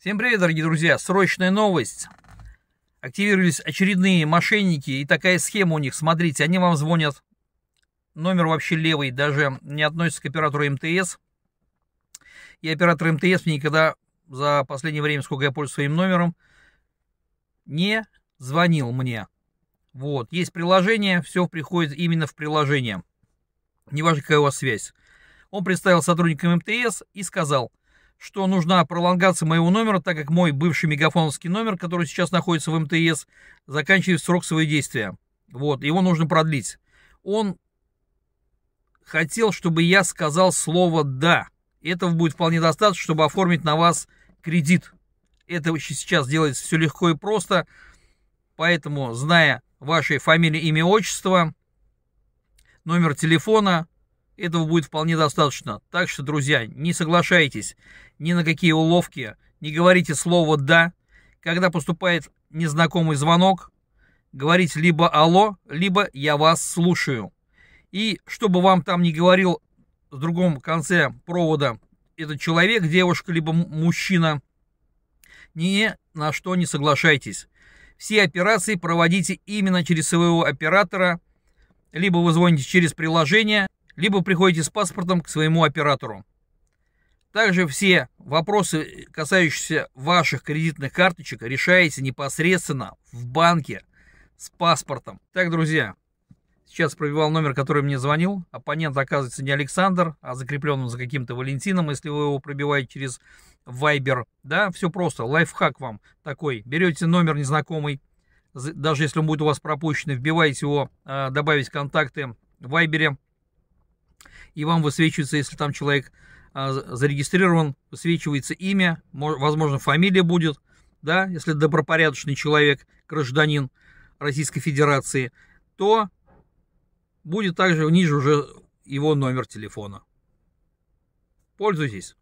Всем привет, дорогие друзья! Срочная новость! Активировались очередные мошенники, и такая схема у них, смотрите, они вам звонят, номер вообще левый, даже не относится к оператору МТС. И оператор МТС мне никогда за последнее время, сколько я пользуюсь своим номером, не звонил мне. Вот, есть приложение, все приходит именно в приложение. Неважно, какая у вас связь. Он представил сотрудникам МТС и сказал – что нужна пролонгация моего номера, так как мой бывший мегафоновский номер, который сейчас находится в МТС, заканчивает срок своего действия. Вот, его нужно продлить. Он хотел, чтобы я сказал слово «да». Этого будет вполне достаточно, чтобы оформить на вас кредит. Это сейчас делается все легко и просто, поэтому, зная ваши фамилию, имя, отчество, номер телефона, этого будет вполне достаточно. Так что, друзья, не соглашайтесь ни на какие уловки, не говорите слово «да». Когда поступает незнакомый звонок, говорите либо «Алло», либо «Я вас слушаю». И чтобы вам там не говорил в другом конце провода этот человек, девушка, либо мужчина, ни на что не соглашайтесь. Все операции проводите именно через своего оператора, либо вы звоните через приложение, либо приходите с паспортом к своему оператору. Также все вопросы, касающиеся ваших кредитных карточек, решаете непосредственно в банке с паспортом. Так, друзья, сейчас пробивал номер, который мне звонил. Оппонент оказывается не Александр, а закреплен он за каким-то Валентином, если вы его пробиваете через Viber. Да, все просто, лайфхак вам такой. Берете номер незнакомый, даже если он будет у вас пропущенный, вбиваете его, а, добавить контакты в Viber, и вам высвечивается, если там человек а, зарегистрирован, высвечивается имя, возможно, фамилия будет, да, если добропорядочный человек, гражданин Российской Федерации, то будет также ниже уже его номер телефона. Пользуйтесь.